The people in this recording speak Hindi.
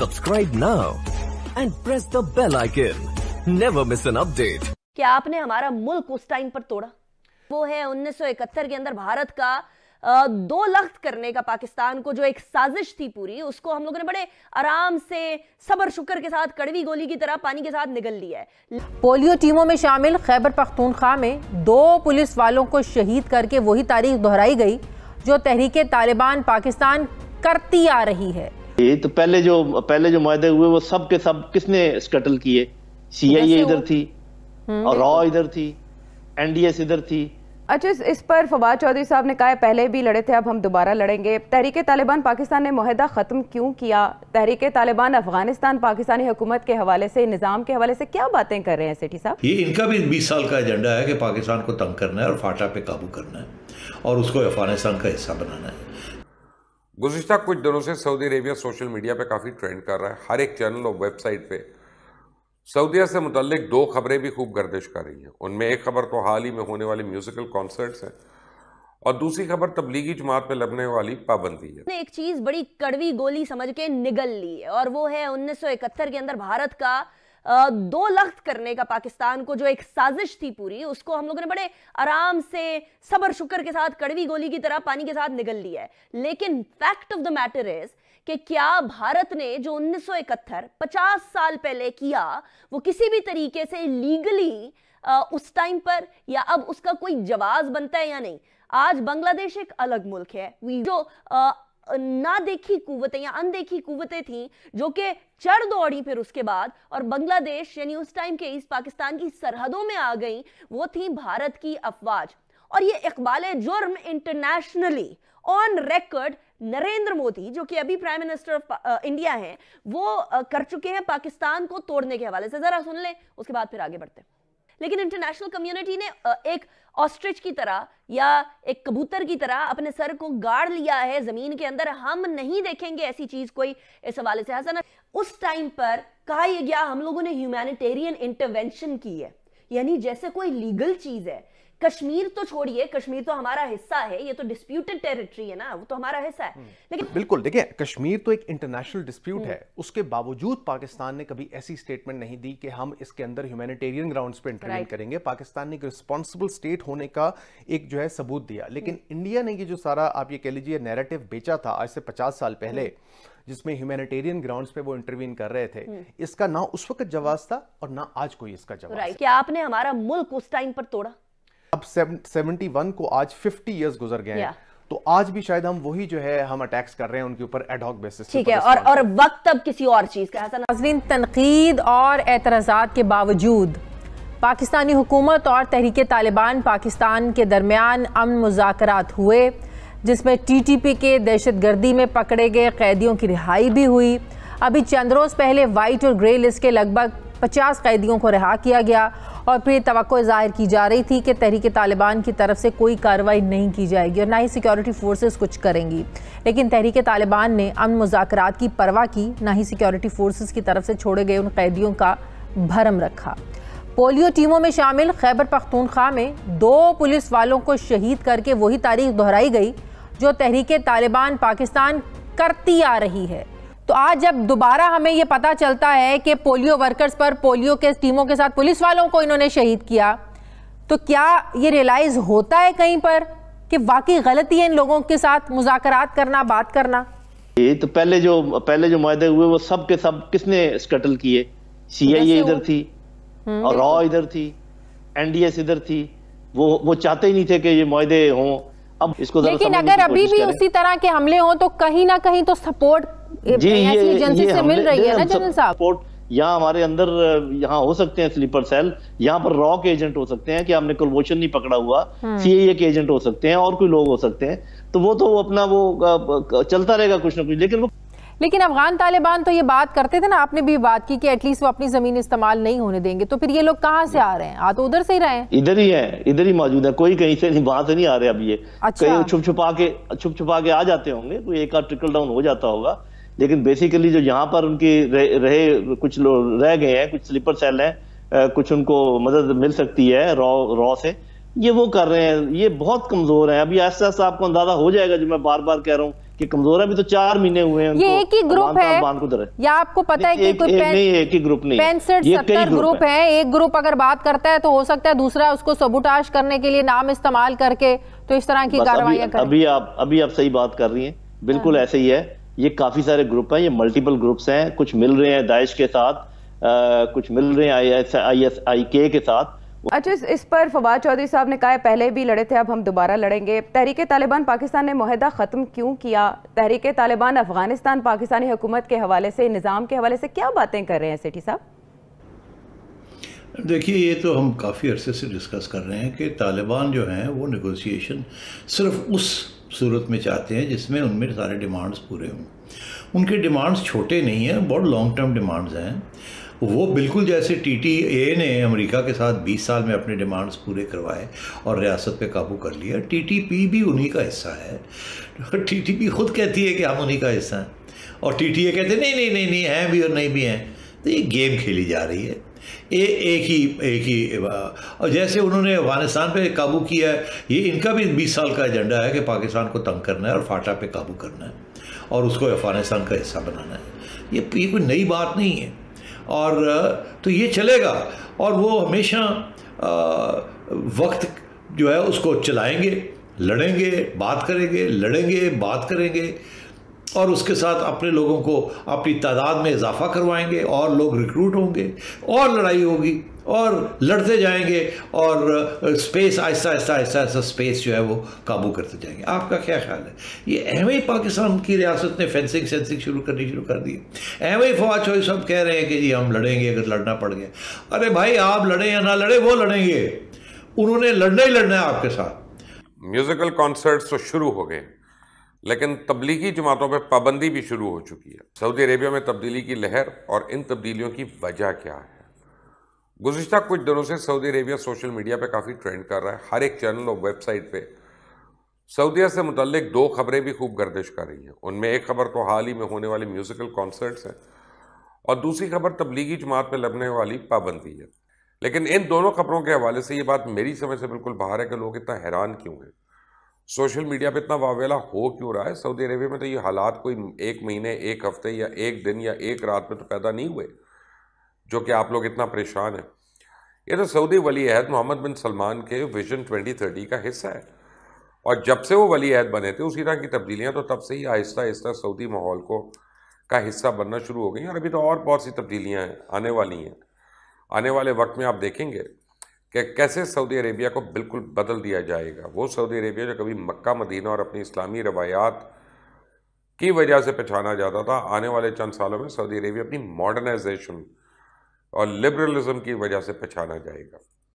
Subscribe now and press the bell icon. Never miss an update. क्या आपने हमारा मुल्क उस टाइम पर तोड़ा वो है 1971 के अंदर भारत का दो लख्त करने का पाकिस्तान को जो एक साजिश थी पूरी उसको हम लोगों ने बड़े आराम से सबर शुक्र के साथ कड़वी गोली की तरह पानी के साथ निगल लिया है पोलियो टीमों में शामिल खैबर पख्तूनख्वा में दो पुलिस वालों को शहीद करके वही तारीख दोहराई गई जो तहरीक तालिबान पाकिस्तान करती आ रही है ये तो पहले जो पहले जो माहे हुए वो सब के सब किसने स्कटल किए सी आई ए इधर थी और रॉ इधर थी एनडीएस इधर थी अच्छा इस पर फवाद चौधरी साहब ने कहा पहले भी लड़े थे अब हम दोबारा लड़ेंगे तहरीक तालिबान पाकिस्तान ने माहदा ख़त्म क्यों किया तहरीक तालिबान अफगानिस्तान पाकिस्तानी हुकूमत के हवाले से निज़ाम के हवाले से क्या बातें कर रहे हैं सेठी साहब ये इनका भी बीस साल का एजेंडा है कि पाकिस्तान को तंग करना है और फाटा पे काबू करना है और उसको अफगानिस्तान का हिस्सा बनाना है गुजशत कुछ दिनों से सऊदी अरेबिया सोशल मीडिया पे काफ़ी ट्रेंड कर रहा है हर एक चैनल और वेबसाइट पे सऊदीया से मुतलक दो खबरें भी खूब गर्दिश कर रही हैं उनमें एक खबर तो हाल ही में होने वाले म्यूज़िकल कॉन्सर्ट्स हैं और दूसरी खबर तबलीगी जमात पे लगने वाली पाबंदी है एक चीज़ बड़ी कड़वी गोली समझ के निगल ली है और वो है उन्नीस के अंदर भारत का दो लख्त करने का पाकिस्तान को जो एक साजिश थी पूरी उसको हम लोगों ने बड़े आराम से सबर शुक्र के साथ कड़वी गोली की तरह पानी के साथ निगल लिया है लेकिन fact of the matter is कि क्या भारत ने जो 1971 50 साल पहले किया वो किसी भी तरीके से लीगली उस टाइम पर या अब उसका कोई जवाब बनता है या नहीं आज बांग्लादेश एक अलग मुल्क है जो ना देखी कुवतें या अनदेखी कुवतें थी जो कि चढ़ दौड़ी फिर उसके बाद और बांग्लादेश यानी उस टाइम के ईस्ट पाकिस्तान की सरहदों में आ गई वो थी भारत की अफवाज और ये इकबाल जुर्म internationally on record Narendra Modi जो कि अभी प्राइम मिनिस्टर ऑफ इंडिया हैं वो कर चुके हैं पाकिस्तान को तोड़ने के हवाले से ज़रा सुन लें उसके बाद फिर आगे बढ़ते हैं लेकिन इंटरनेशनल कम्युनिटी ने एक ऑस्ट्रिच की तरह या एक कबूतर की तरह अपने सर को गाड़ लिया है ज़मीन के अंदर हम नहीं देखेंगे ऐसी चीज़ कोई इस हवाले से हसन उस टाइम पर कहा यह गया हम लोगों ने ह्यूमैनिटेरियन इंटरवेंशन की है यानी जैसे कोई लीगल चीज़ है कश्मीर तो छोड़िए कश्मीर तो हमारा हिस्सा है ये तो डिस्प्यूटेड टेरिटरी है ना वो तो हमारा हिस्सा है हम्म। लेकिन बिल्कुल देखिए कश्मीर तो एक इंटरनेशनल डिस्प्यूट हम्म। है उसके बावजूद पाकिस्तान ने कभी ऐसी स्टेटमेंट नहीं दी कि हम इसके अंदर ह्यूमैनिटेरियन ग्राउंड्स पे इंटरवीन करेंगे पाकिस्तान ने एक रिस्पॉन्सिबल स्टेट होने का एक जो है सबूत दिया हम्म। लेकिन इंडिया ने ये जो सारा आप ये कह लीजिए नैरेटिव बेचा था आज से पचास साल पहले जिसमें ह्यूमैनिटेरियन ग्राउंड्स पे वो इंटरवीन कर रहे थे इसका ना उस वक्त जवाब था और ना आज कोई इसका जवाब क्या आपने हमारा मुल्क उस टाइम पर तोड़ा अब सेवेंटी वन को आज फिफ्टी ईयर्स गुजर गए हैं तो आज भी शायद हम वही जो है हम अटैक्स कर रहे हैं उनके ऊपर एडहॉक बेसिस ठीक तो है और और वक्त अब किसी और चीज का ऐसा नाजरीन तनकीद और एतराजात के बावजूद पाकिस्तानी हुकूमत और तहरीक तालिबान पाकिस्तान के दरमियान अमन मुजात हुए जिसमें टी टी पी के दहशत गर्दी में पकड़े गए कैदियों की रिहाई भी हुई अभी चंद रोज़ पहले वाइट और ग्रे लिस्ट के लगभग 50 कैदियों को रिहा किया गया और फिर तो जाहिर की जा रही थी कि तहरीक तालिबान की तरफ से कोई कार्रवाई नहीं की जाएगी और ना ही सिक्योरिटी फोर्सेस कुछ करेंगी लेकिन तहरीक तालिबान ने अमन मुजाकर की परवाह की ना ही सिक्योरिटी फोर्सेस की तरफ से छोड़े गए उन कैदियों का भरम रखा पोलियो टीमों में शामिल खैबर पख्तूनख्वा में दो पुलिस वालों को शहीद करके वही तारीख दोहराई गई जो तहरीक तालिबान पाकिस्तान करती आ रही है तो आज जब दोबारा हमें ये पता चलता है कि पोलियो वर्कर्स पर पोलियो के टीमों के साथ पुलिस वालों को इन्होंने शहीद किया तो क्या ये रियलाइज होता है कहीं पर कि वाकई गलती है इन लोगों के साथ मुजाकर करना बात करना ये तो पहले जो पहले जो माहे हुए वो सब के सब किसने स्कटल किए सी आई इधर थी हम्म, और रॉ इधर थी एनडीएस इधर थी वो वो चाहते ही नहीं थे कि ये माहे हों अब इसको लेकिन अगर अभी भी उसी तरह के हमले हों तो कहीं ना कहीं तो सपोर्ट जी ये, एजेंसी से मिल रही है ना जनरल साहब यहाँ हमारे अंदर यहाँ हो सकते हैं स्लीपर सेल यहाँ पर रॉक एजेंट हो सकते हैं कि हमने कुलभूषण नहीं पकड़ा हुआ सीएए हाँ। के एजेंट हो सकते हैं और कोई लोग हो सकते हैं तो वो तो अपना वो चलता रहेगा कुछ ना कुछ लेकिन वो लेकिन अफगान तालिबान तो ये बात करते थे ना आपने भी बात की कि एटलीस्ट वो अपनी जमीन इस्तेमाल नहीं होने देंगे तो फिर ये लोग कहाँ से आ रहे हैं आ हाँ, तो उधर से ही रहे हैं इधर ही है इधर ही मौजूद है कोई कहीं से नहीं वहां से नहीं आ रहे अब ये अच्छा। कहीं छुप छुपा के छुप छुपा के आ जाते होंगे कोई एक आध ट्रिकल डाउन हो जाता होगा लेकिन बेसिकली जो यहाँ पर उनकी रहे, रहे कुछ लोग रह गए हैं कुछ स्लीपर सेल हैं कुछ उनको मदद मिल सकती है रॉ रॉ से ये वो कर रहे हैं ये बहुत कमजोर है अभी ऐसा ऐसा आपको अंदाजा हो जाएगा जो मैं बार बार कह रहा हूँ कि कमजोर है अभी तो चार महीने हुए हैं ये एक ही ग्रुप है या आपको पता है कि एक, कोई एक, नहीं एक ही ग्रुप नहीं पैंसठ सत्तर ग्रुप है।, एक ग्रुप अगर बात करता है तो हो सकता है दूसरा उसको सबुटाश करने के लिए नाम इस्तेमाल करके तो इस तरह की कार्रवाई अभी आप अभी आप सही बात कर रही है बिल्कुल हाँ। ऐसे ही है ये काफ़ी सारे ग्रुप हैं ये मल्टीपल ग्रुप्स हैं कुछ मिल रहे हैं दाइश के साथ आ, कुछ मिल रहे हैं आई एस आई के के साथ अच्छा इस, पर फवाद चौधरी साहब ने कहा पहले भी लड़े थे अब हम दोबारा लड़ेंगे तहरीक तालिबान पाकिस्तान ने माहदा ख़त्म क्यों किया तहरीक तालिबान अफगानिस्तान पाकिस्तानी हुकूमत के हवाले से निज़ाम के हवाले से क्या बातें कर रहे हैं सेठी साहब देखिए ये तो हम काफ़ी अरसे से डिस्कस कर रहे हैं कि तालिबान जो हैं वो नेगोशिएशन सिर्फ उस सूरत में चाहते हैं जिसमें उनमें सारे डिमांड्स पूरे हों उनके डिमांड्स छोटे नहीं हैं बहुत लॉन्ग टर्म डिमांड्स हैं वो बिल्कुल जैसे टी टी ए ने अमेरिका के साथ 20 साल में अपने डिमांड्स पूरे करवाए और रियासत पे काबू कर लिया टी टी पी भी उन्हीं का हिस्सा है टी टी पी खुद कहती है कि हम उन्हीं का हिस्सा हैं और टी टी ए कहते हैं नहीं नहीं नहीं नहीं हैं भी और नहीं भी हैं तो ये गेम खेली जा रही है ये एक ही एक ही और जैसे उन्होंने अफगानिस्तान पे काबू किया है ये इनका भी 20 साल का एजेंडा है कि पाकिस्तान को तंग करना है और फाटा पे काबू करना है और उसको अफगानिस्तान का हिस्सा बनाना है ये ये कोई नई बात नहीं है और तो ये चलेगा और वो हमेशा वक्त जो है उसको चलाएंगे लड़ेंगे बात करेंगे लड़ेंगे बात करेंगे और उसके साथ अपने लोगों को अपनी तादाद में इजाफा करवाएंगे और लोग रिक्रूट होंगे और लड़ाई होगी और लड़ते जाएंगे और स्पेस आहिस्ता आहिस्ता आहिस्ता आहिस्ता स्पेस जो है वो काबू करते जाएंगे आपका क्या ख्याल है ये अहम पाकिस्तान की रियासत ने फेंसिंग सेंसिंग शुरू करनी शुरू कर दी अहम फवाज चौधरी साहब कह रहे हैं कि जी हम लड़ेंगे अगर लड़ना पड़ गया अरे भाई आप लड़ें या ना लड़े वो लड़ेंगे उन्होंने लड़ना ही लड़ना है आपके साथ म्यूजिकल कॉन्सर्ट्स तो शुरू हो गए लेकिन तबलीगी जमातों पर पाबंदी भी शुरू हो चुकी है सऊदी अरेबिया में तब्दीली की लहर और इन तब्दीलियों की वजह क्या है गुज्त कुछ दिनों से सऊदी अरेबिया सोशल मीडिया पर काफ़ी ट्रेंड कर रहा है हर एक चैनल और वेबसाइट पर सऊदीया से मुतलक दो खबरें भी खूब गर्दिश कर रही हैं उनमें एक खबर तो हाल ही में होने वाले म्यूज़िकल कॉन्सर्ट्स हैं और दूसरी खबर तबलीगी जमात पर लगने वाली पाबंदी है लेकिन इन दोनों खबरों के हवाले से ये बात मेरी समझ से बिल्कुल बाहर है कि लोग इतना हैरान क्यों हैं सोशल मीडिया पे इतना वावेला हो क्यों रहा है सऊदी अरेबिया में तो ये हालात कोई एक महीने एक हफ्ते या एक दिन या एक रात में तो पैदा नहीं हुए जो कि आप लोग इतना परेशान हैं ये तो सऊदी वली अहद मोहम्मद बिन सलमान के विजन 2030 का हिस्सा है और जब से वो वली अहद बने थे उसी तरह की तब्दीलियाँ तो तब से ही आहिस्ता आहिस्ता सऊदी माहौल को का हिस्सा बनना शुरू हो गई और अभी तो और बहुत सी तब्दीलियाँ हैं आने वाली हैं आने वाले वक्त में आप देखेंगे कि कैसे सऊदी अरेबिया को बिल्कुल बदल दिया जाएगा वो सऊदी अरेबिया जो कभी मक्का मदीना और अपनी इस्लामी रवायात की वजह से पहचाना जाता था आने वाले चंद सालों में सऊदी अरेबिया अपनी मॉडर्नाइजेशन और लिबरलिज्म की वजह से पहचाना जाएगा